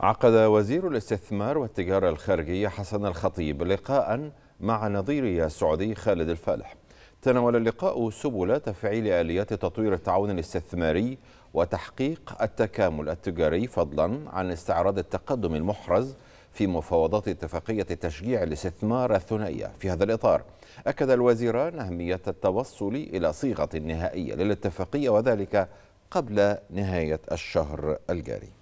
عقد وزير الاستثمار والتجارة الخارجية حسن الخطيب لقاء مع نظيره السعودي خالد الفالح تناول اللقاء سبل تفعيل آليات تطوير التعاون الاستثماري وتحقيق التكامل التجاري فضلا عن استعراض التقدم المحرز في مفاوضات اتفاقية تشجيع الاستثمار الثنائية في هذا الإطار أكد الوزيران أهمية التوصل إلى صيغة نهائية للاتفاقية وذلك قبل نهاية الشهر الجاري